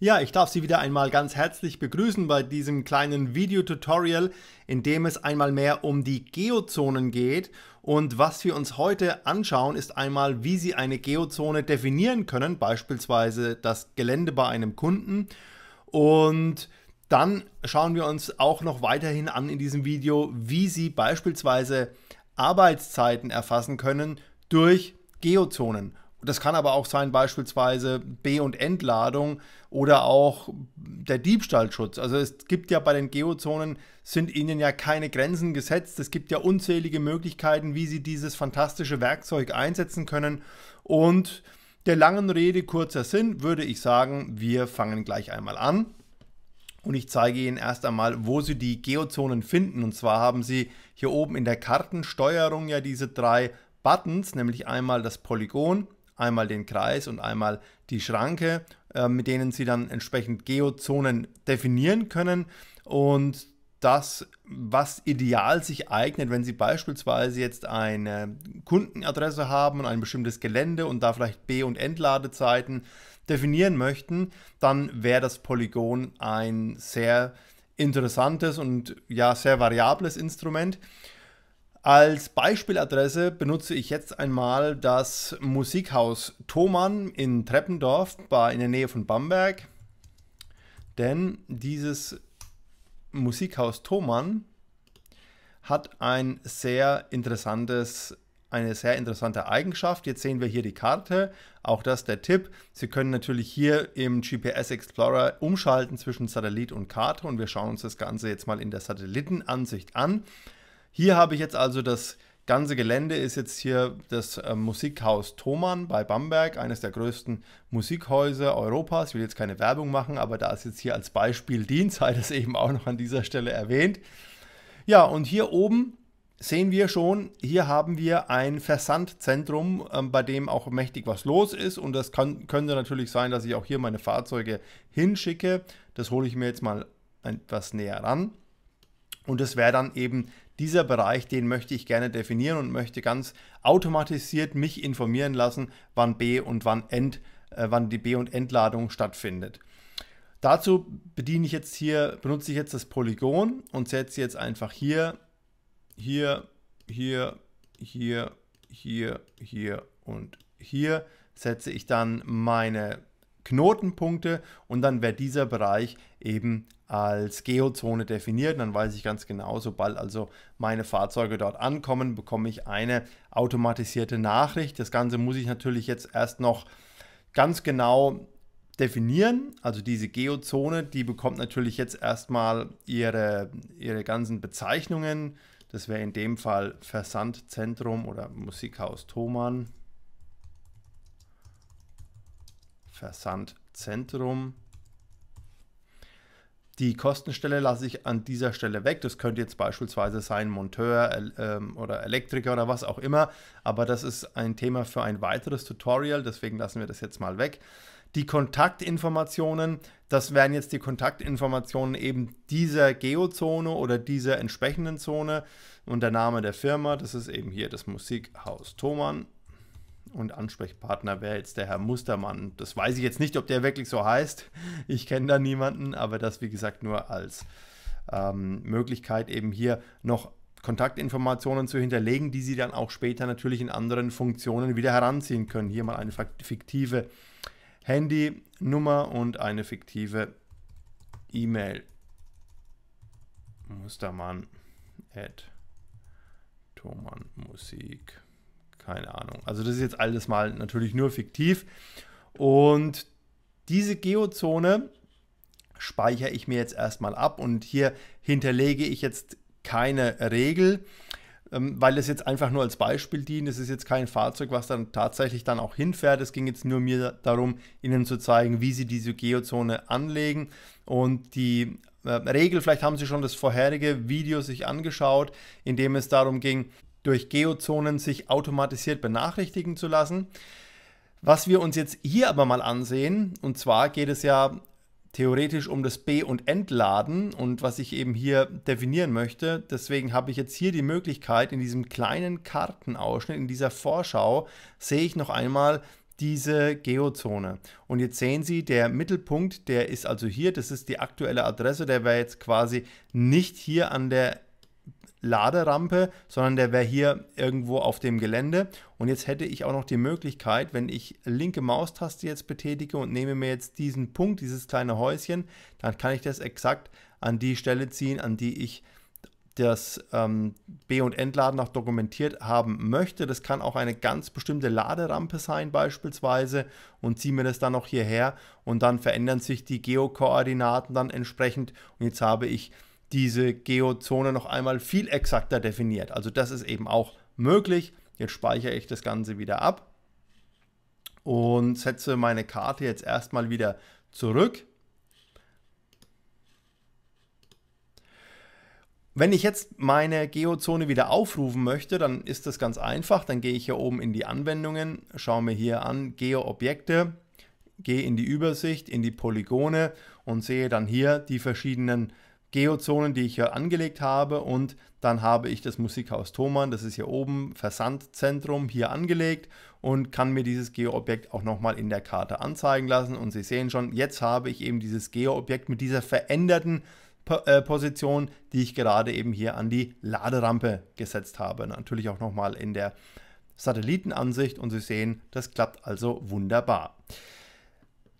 Ja, ich darf Sie wieder einmal ganz herzlich begrüßen bei diesem kleinen Videotutorial, in dem es einmal mehr um die Geozonen geht. Und was wir uns heute anschauen, ist einmal, wie Sie eine Geozone definieren können, beispielsweise das Gelände bei einem Kunden. Und dann schauen wir uns auch noch weiterhin an in diesem Video, wie Sie beispielsweise Arbeitszeiten erfassen können durch Geozonen. Das kann aber auch sein, beispielsweise B- und Entladung oder auch der Diebstahlschutz. Also es gibt ja bei den Geozonen, sind ihnen ja keine Grenzen gesetzt. Es gibt ja unzählige Möglichkeiten, wie sie dieses fantastische Werkzeug einsetzen können. Und der langen Rede kurzer Sinn würde ich sagen, wir fangen gleich einmal an. Und ich zeige Ihnen erst einmal, wo Sie die Geozonen finden. Und zwar haben Sie hier oben in der Kartensteuerung ja diese drei Buttons, nämlich einmal das Polygon, einmal den Kreis und einmal die Schranke, äh, mit denen sie dann entsprechend Geozonen definieren können und das, was ideal sich eignet, wenn Sie beispielsweise jetzt eine Kundenadresse haben und ein bestimmtes Gelände und da vielleicht B- und Entladezeiten definieren möchten, dann wäre das Polygon ein sehr interessantes und ja sehr variables Instrument. Als Beispieladresse benutze ich jetzt einmal das Musikhaus Thomann in Treppendorf in der Nähe von Bamberg. Denn dieses Musikhaus Thomann hat ein sehr interessantes, eine sehr interessante Eigenschaft. Jetzt sehen wir hier die Karte. Auch das der Tipp. Sie können natürlich hier im GPS Explorer umschalten zwischen Satellit und Karte und wir schauen uns das Ganze jetzt mal in der Satellitenansicht an. Hier habe ich jetzt also das ganze Gelände, ist jetzt hier das äh, Musikhaus Thomann bei Bamberg, eines der größten Musikhäuser Europas. Ich will jetzt keine Werbung machen, aber da es jetzt hier als Beispiel dient, sei das eben auch noch an dieser Stelle erwähnt. Ja, und hier oben sehen wir schon, hier haben wir ein Versandzentrum, ähm, bei dem auch mächtig was los ist. Und das kann, könnte natürlich sein, dass ich auch hier meine Fahrzeuge hinschicke. Das hole ich mir jetzt mal etwas näher ran. Und das wäre dann eben dieser Bereich, den möchte ich gerne definieren und möchte ganz automatisiert mich informieren lassen, wann B und wann End, äh, wann die B- und Entladung stattfindet. Dazu bediene ich jetzt hier, benutze ich jetzt das Polygon und setze jetzt einfach hier, hier, hier, hier, hier, hier und hier setze ich dann meine Knotenpunkte und dann wäre dieser Bereich eben als Geozone definiert. Dann weiß ich ganz genau, sobald also meine Fahrzeuge dort ankommen, bekomme ich eine automatisierte Nachricht. Das Ganze muss ich natürlich jetzt erst noch ganz genau definieren. Also diese Geozone, die bekommt natürlich jetzt erstmal ihre, ihre ganzen Bezeichnungen. Das wäre in dem Fall Versandzentrum oder Musikhaus Thomann. Versandzentrum. Die Kostenstelle lasse ich an dieser Stelle weg. Das könnte jetzt beispielsweise sein Monteur ähm, oder Elektriker oder was auch immer. Aber das ist ein Thema für ein weiteres Tutorial. Deswegen lassen wir das jetzt mal weg. Die Kontaktinformationen, das wären jetzt die Kontaktinformationen eben dieser Geozone oder dieser entsprechenden Zone und der Name der Firma, das ist eben hier das Musikhaus Thomann und Ansprechpartner wäre jetzt der Herr Mustermann. Das weiß ich jetzt nicht, ob der wirklich so heißt. Ich kenne da niemanden, aber das wie gesagt nur als ähm, Möglichkeit eben hier noch Kontaktinformationen zu hinterlegen, die Sie dann auch später natürlich in anderen Funktionen wieder heranziehen können. Hier mal eine fiktive Handynummer und eine fiktive E-Mail. Mustermann at Thomann Musik. Keine Ahnung. Also das ist jetzt alles mal natürlich nur fiktiv. Und diese Geozone speichere ich mir jetzt erstmal ab und hier hinterlege ich jetzt keine Regel, ähm, weil es jetzt einfach nur als Beispiel dient. Es ist jetzt kein Fahrzeug, was dann tatsächlich dann auch hinfährt. Es ging jetzt nur mir darum, Ihnen zu zeigen, wie Sie diese Geozone anlegen und die äh, Regel, vielleicht haben Sie schon das vorherige Video sich angeschaut, in dem es darum ging, durch Geozonen sich automatisiert benachrichtigen zu lassen. Was wir uns jetzt hier aber mal ansehen, und zwar geht es ja theoretisch um das B- und Entladen und was ich eben hier definieren möchte. Deswegen habe ich jetzt hier die Möglichkeit, in diesem kleinen Kartenausschnitt, in dieser Vorschau, sehe ich noch einmal diese Geozone. Und jetzt sehen Sie, der Mittelpunkt, der ist also hier, das ist die aktuelle Adresse, der wäre jetzt quasi nicht hier an der Laderampe, sondern der wäre hier irgendwo auf dem Gelände. Und jetzt hätte ich auch noch die Möglichkeit, wenn ich linke Maustaste jetzt betätige und nehme mir jetzt diesen Punkt, dieses kleine Häuschen, dann kann ich das exakt an die Stelle ziehen, an die ich das ähm, B- und Entladen noch dokumentiert haben möchte. Das kann auch eine ganz bestimmte Laderampe sein beispielsweise und ziehe mir das dann noch hierher und dann verändern sich die Geokoordinaten dann entsprechend und jetzt habe ich diese Geozone noch einmal viel exakter definiert. Also das ist eben auch möglich. Jetzt speichere ich das Ganze wieder ab und setze meine Karte jetzt erstmal wieder zurück. Wenn ich jetzt meine Geozone wieder aufrufen möchte, dann ist das ganz einfach. Dann gehe ich hier oben in die Anwendungen, schaue mir hier an Geoobjekte, gehe in die Übersicht, in die Polygone und sehe dann hier die verschiedenen Geozonen, die ich hier angelegt habe und dann habe ich das Musikhaus Thomann, das ist hier oben, Versandzentrum hier angelegt und kann mir dieses Geoobjekt auch nochmal in der Karte anzeigen lassen und Sie sehen schon, jetzt habe ich eben dieses Geoobjekt mit dieser veränderten äh, Position, die ich gerade eben hier an die Laderampe gesetzt habe. Natürlich auch nochmal in der Satellitenansicht und Sie sehen, das klappt also wunderbar.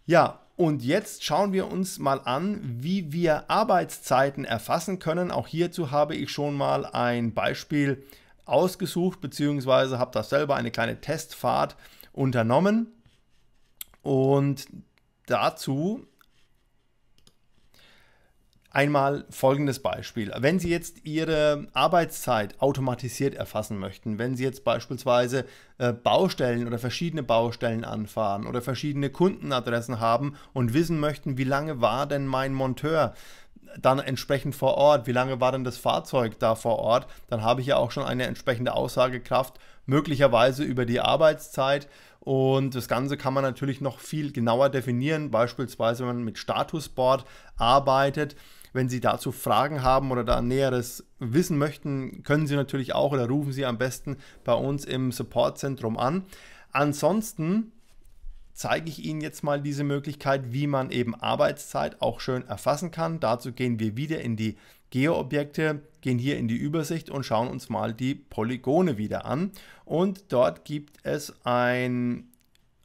Ja, und jetzt schauen wir uns mal an, wie wir Arbeitszeiten erfassen können. Auch hierzu habe ich schon mal ein Beispiel ausgesucht, beziehungsweise habe da selber eine kleine Testfahrt unternommen. Und dazu Einmal folgendes Beispiel. Wenn Sie jetzt Ihre Arbeitszeit automatisiert erfassen möchten, wenn Sie jetzt beispielsweise äh, Baustellen oder verschiedene Baustellen anfahren oder verschiedene Kundenadressen haben und wissen möchten, wie lange war denn mein Monteur dann entsprechend vor Ort, wie lange war denn das Fahrzeug da vor Ort, dann habe ich ja auch schon eine entsprechende Aussagekraft, möglicherweise über die Arbeitszeit. Und das Ganze kann man natürlich noch viel genauer definieren, beispielsweise wenn man mit Statusboard arbeitet. Wenn Sie dazu Fragen haben oder da Näheres wissen möchten, können Sie natürlich auch oder rufen Sie am besten bei uns im Supportzentrum an. Ansonsten zeige ich Ihnen jetzt mal diese Möglichkeit, wie man eben Arbeitszeit auch schön erfassen kann. Dazu gehen wir wieder in die Geoobjekte, gehen hier in die Übersicht und schauen uns mal die Polygone wieder an. Und dort gibt es ein,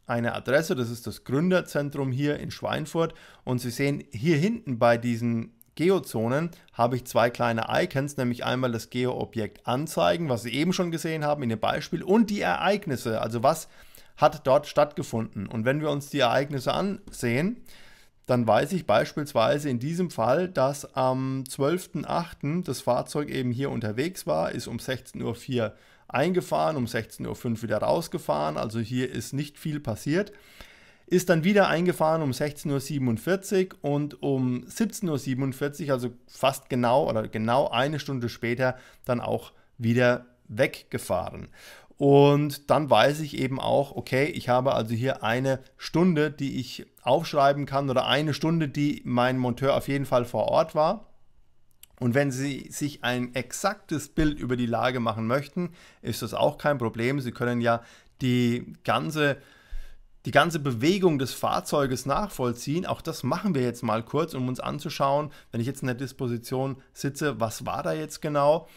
eine Adresse, das ist das Gründerzentrum hier in Schweinfurt. Und Sie sehen hier hinten bei diesen Geozonen habe ich zwei kleine Icons, nämlich einmal das Geoobjekt anzeigen, was Sie eben schon gesehen haben in dem Beispiel, und die Ereignisse, also was hat dort stattgefunden. Und wenn wir uns die Ereignisse ansehen, dann weiß ich beispielsweise in diesem Fall, dass am 12.08. das Fahrzeug eben hier unterwegs war, ist um 16.04 Uhr eingefahren, um 16.05 Uhr wieder rausgefahren, also hier ist nicht viel passiert, ist dann wieder eingefahren um 16.47 Uhr und um 17.47 Uhr, also fast genau oder genau eine Stunde später, dann auch wieder weggefahren. Und dann weiß ich eben auch, okay, ich habe also hier eine Stunde, die ich aufschreiben kann oder eine Stunde, die mein Monteur auf jeden Fall vor Ort war. Und wenn Sie sich ein exaktes Bild über die Lage machen möchten, ist das auch kein Problem. Sie können ja die ganze, die ganze Bewegung des Fahrzeuges nachvollziehen. Auch das machen wir jetzt mal kurz, um uns anzuschauen, wenn ich jetzt in der Disposition sitze, was war da jetzt genau.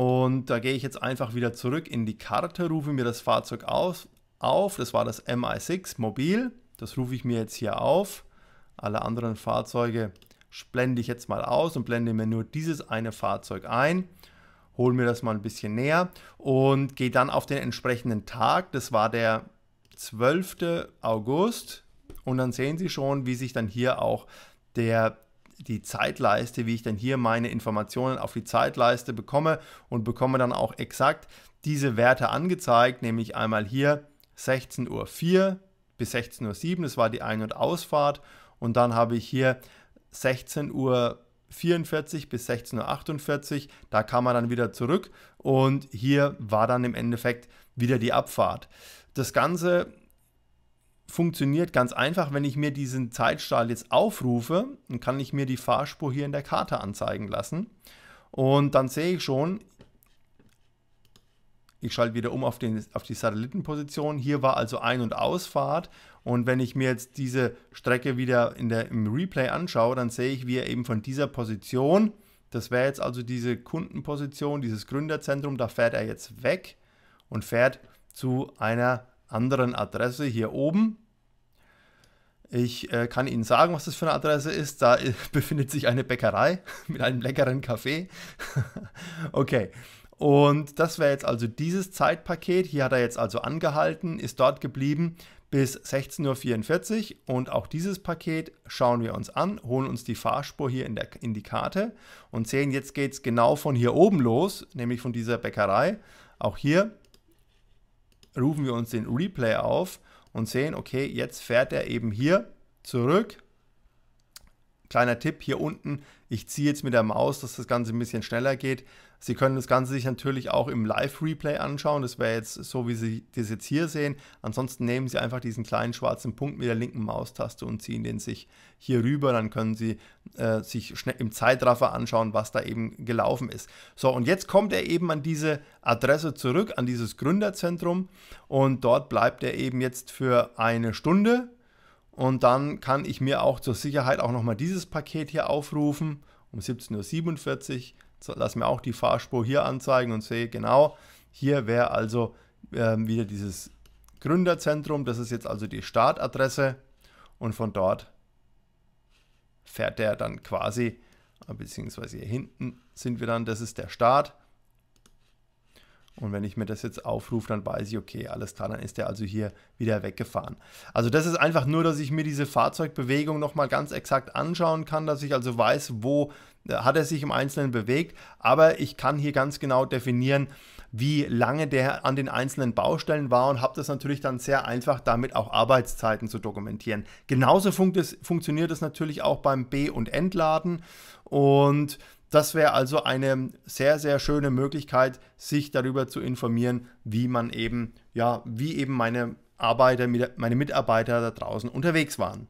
Und da gehe ich jetzt einfach wieder zurück in die Karte, rufe mir das Fahrzeug auf. auf. Das war das MI6 Mobil. Das rufe ich mir jetzt hier auf. Alle anderen Fahrzeuge blende ich jetzt mal aus und blende mir nur dieses eine Fahrzeug ein. Hol mir das mal ein bisschen näher und gehe dann auf den entsprechenden Tag. Das war der 12. August. Und dann sehen Sie schon, wie sich dann hier auch der die Zeitleiste, wie ich dann hier meine Informationen auf die Zeitleiste bekomme und bekomme dann auch exakt diese Werte angezeigt, nämlich einmal hier 16.04 Uhr bis 16.07 Uhr, das war die Ein- und Ausfahrt und dann habe ich hier 16.44 Uhr bis 16.48 Uhr. Da kam man dann wieder zurück und hier war dann im Endeffekt wieder die Abfahrt. Das Ganze funktioniert ganz einfach, wenn ich mir diesen Zeitstrahl jetzt aufrufe, dann kann ich mir die Fahrspur hier in der Karte anzeigen lassen. Und dann sehe ich schon, ich schalte wieder um auf, den, auf die Satellitenposition. Hier war also Ein- und Ausfahrt. Und wenn ich mir jetzt diese Strecke wieder in der, im Replay anschaue, dann sehe ich, wie er eben von dieser Position, das wäre jetzt also diese Kundenposition, dieses Gründerzentrum, da fährt er jetzt weg und fährt zu einer anderen Adresse hier oben. Ich äh, kann Ihnen sagen, was das für eine Adresse ist. Da äh, befindet sich eine Bäckerei mit einem leckeren Kaffee. okay. Und das wäre jetzt also dieses Zeitpaket. Hier hat er jetzt also angehalten, ist dort geblieben bis 16.44 Uhr. Und auch dieses Paket schauen wir uns an, holen uns die Fahrspur hier in, der, in die Karte und sehen, jetzt geht es genau von hier oben los, nämlich von dieser Bäckerei. Auch hier rufen wir uns den Replay auf und sehen, okay, jetzt fährt er eben hier zurück Kleiner Tipp hier unten, ich ziehe jetzt mit der Maus, dass das Ganze ein bisschen schneller geht. Sie können das Ganze sich natürlich auch im Live-Replay anschauen. Das wäre jetzt so, wie Sie das jetzt hier sehen. Ansonsten nehmen Sie einfach diesen kleinen schwarzen Punkt mit der linken Maustaste und ziehen den sich hier rüber. Dann können Sie äh, sich schnell im Zeitraffer anschauen, was da eben gelaufen ist. So, und jetzt kommt er eben an diese Adresse zurück, an dieses Gründerzentrum. Und dort bleibt er eben jetzt für eine Stunde und dann kann ich mir auch zur Sicherheit auch nochmal dieses Paket hier aufrufen. Um 17.47 Uhr lasse mir auch die Fahrspur hier anzeigen und sehe genau, hier wäre also äh, wieder dieses Gründerzentrum. Das ist jetzt also die Startadresse. Und von dort fährt der dann quasi, beziehungsweise hier hinten sind wir dann, das ist der Start. Und wenn ich mir das jetzt aufrufe, dann weiß ich, okay, alles klar, dann ist der also hier wieder weggefahren. Also das ist einfach nur, dass ich mir diese Fahrzeugbewegung nochmal ganz exakt anschauen kann, dass ich also weiß, wo äh, hat er sich im Einzelnen bewegt. Aber ich kann hier ganz genau definieren, wie lange der an den einzelnen Baustellen war und habe das natürlich dann sehr einfach damit auch Arbeitszeiten zu dokumentieren. Genauso funkt es, funktioniert es natürlich auch beim B- und Entladen und das wäre also eine sehr, sehr schöne Möglichkeit, sich darüber zu informieren, wie man eben, ja, wie eben meine Arbeiter, meine Mitarbeiter da draußen unterwegs waren.